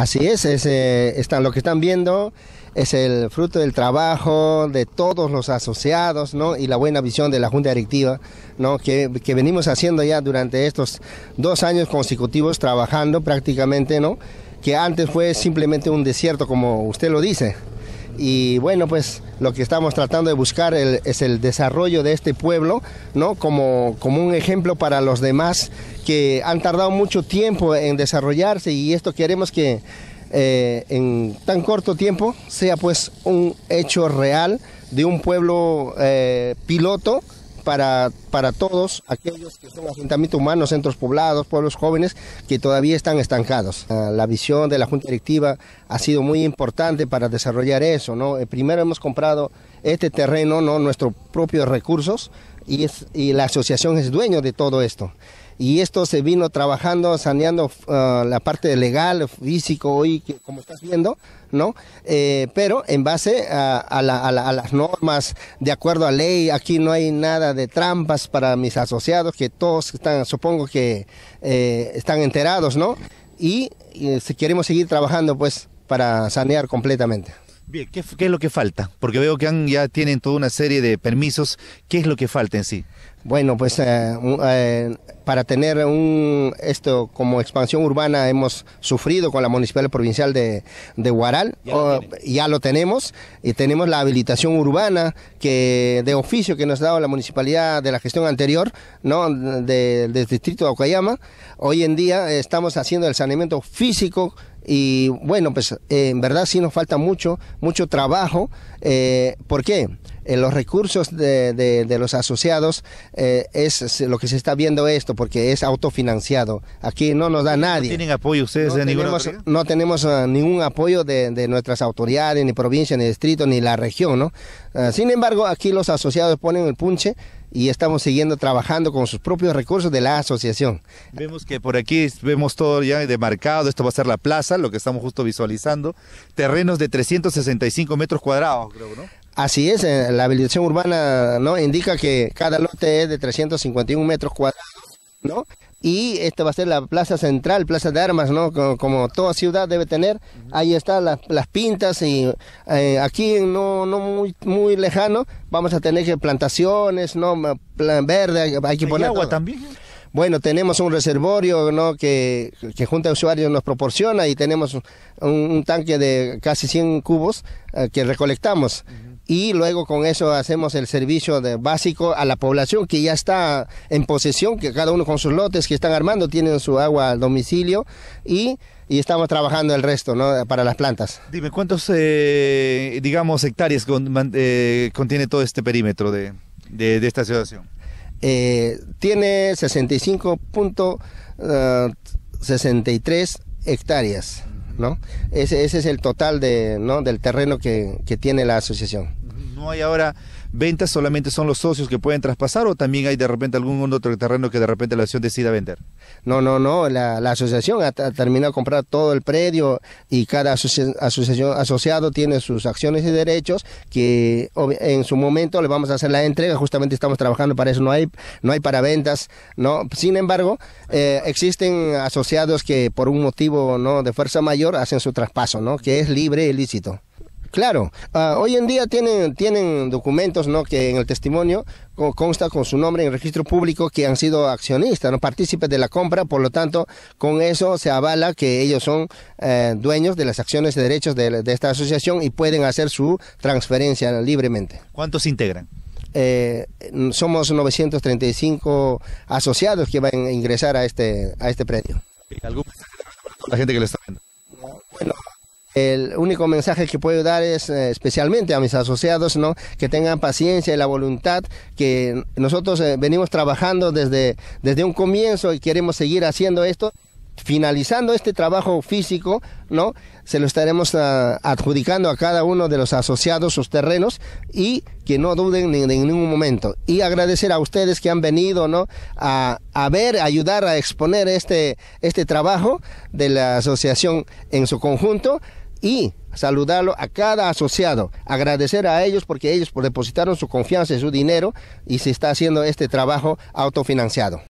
Así es, eh, lo que están viendo es el fruto del trabajo de todos los asociados y la buena visión de la Junta Directiva que, que venimos haciendo ya durante estos dos años consecutivos trabajando prácticamente, ¿no? que antes fue simplemente un desierto como usted lo dice y bueno, pues lo que estamos tratando de buscar es el desarrollo de este pueblo, ¿no? Como, un ejemplo para los demás que han tardado mucho tiempo en desarrollarse y esto queremos que eh, en tan corto tiempo sea pues un hecho real de un pueblo eh, piloto para, todos aquellos que son asentamientos humanos, centros poblados, pueblos jóvenes que todavía están estancados. Ah, la visión de la Junta Directiva ha sido muy importante para desarrollar eso. ¿no? Eh, primero hemos comprado este terreno, ¿no? nuestros propios recursos, y, y la asociación es dueño de todo esto y esto se vino trabajando, saneando ah, la parte legal, físico, hoy, como estás viendo, ¿no? Eh, pero en base a, las normas, de acuerdo a ley, aquí no hay nada de trampas para mis asociados, que todos están, supongo que eh, están enterados, ¿no? Y, y eh, si queremos seguir trabajando, pues, para sanear completamente. Bien, ¿qué, es lo que falta? Porque veo que ya tienen toda una serie de permisos. ¿Qué es lo que falta en sí? Bueno, pues eh, eh, para tener un esto como expansión urbana hemos sufrido con la municipalidad provincial de, de oh, Ya, lo tenemos y tenemos la habilitación urbana que de oficio que nos ha dado la municipalidad de la gestión anterior, no, del distrito de Ocayama. Hoy en día estamos haciendo el saneamiento físico y bueno, pues eh, en verdad sí nos falta mucho, mucho trabajo. Eh, ¿Por qué? Eh, los recursos de, los asociados eh, es lo que se está viendo esto, porque es autofinanciado. Aquí no nos da nadie. ¿No tienen apoyo ustedes de tenemos, No tenemos eh, ningún apoyo de, nuestras autoridades, ni provincia, ni distrito, ni la región, ¿no? sin embargo, aquí los asociados ponen el punche y estamos siguiendo trabajando con sus propios recursos de la asociación. Vemos que por aquí vemos todo ya demarcado, esto va a ser la plaza, lo que estamos justo visualizando, terrenos de 365 metros cuadrados, creo, ¿no? Así es, eh, la habilitación urbana no indica que cada lote es de 351 metros cuadrados, ¿no? Y esta va a ser la plaza central, plaza de armas, ¿no? Como, toda ciudad debe tener. Ahí están las, pintas y eh, aquí no, no muy, muy lejano vamos a tener que plantaciones, ¿no? Plan verde, hay que poner... agua también? bueno, tenemos un reservorio ¿no? que, que Junta de Usuarios nos proporciona y tenemos un, tanque de casi 100 cubos eh, que recolectamos y luego con eso hacemos el servicio de básico a la población que ya está en posesión, que cada uno con sus lotes que están armando tienen su agua al domicilio y, estamos trabajando el resto ¿no? para las plantas. Dime, ¿cuántos, eh, digamos, hectáreas eh, contiene todo este perímetro de, de, esta situación? Eh, tiene 65.63 eh, hectáreas. ¿no? Ese, ese es el total de, ¿no? del terreno que, que tiene la asociación. No hay ahora ventas, solamente son los socios que pueden traspasar o también hay de repente algún otro terreno que de repente la asociación decida vender. No, no, no, la, asociación ha, terminado de comprar todo el predio y cada asociado tiene sus acciones y derechos que en su momento le vamos a hacer la entrega, justamente estamos trabajando para eso, no hay no hay para ventas, no. Sin embargo, eh, existen asociados que por un motivo no de fuerza mayor hacen su traspaso, ¿no? Que es libre y e lícito. Claro, ah, hoy en día tienen, tienen documentos ¿no? que en el testimonio consta con su nombre en registro público que han sido accionistas, ¿no? partícipes de la compra, por lo tanto, con eso se avala que ellos son eh, dueños de las acciones de derechos de, esta asociación y pueden hacer su transferencia libremente. ¿Cuántos integran? Eh, somos 935 asociados que van a ingresar a este, a este predio. la gente que está Bueno, el único mensaje que puedo dar es eh, especialmente a mis asociados, ¿no? Que tengan paciencia y la voluntad que nosotros eh, venimos trabajando desde, desde un comienzo y queremos seguir haciendo esto finalizando este trabajo físico, ¿no? Se lo estaremos ah, adjudicando a cada uno de los asociados sus terrenos y que no duden en, ningún momento. Y agradecer a ustedes que han venido, ¿no? A, ver, a ayudar a exponer este, este trabajo de la asociación en su conjunto y saludarlo a cada asociado, agradecer a ellos porque ellos depositaron su confianza y su dinero y se está haciendo este trabajo autofinanciado.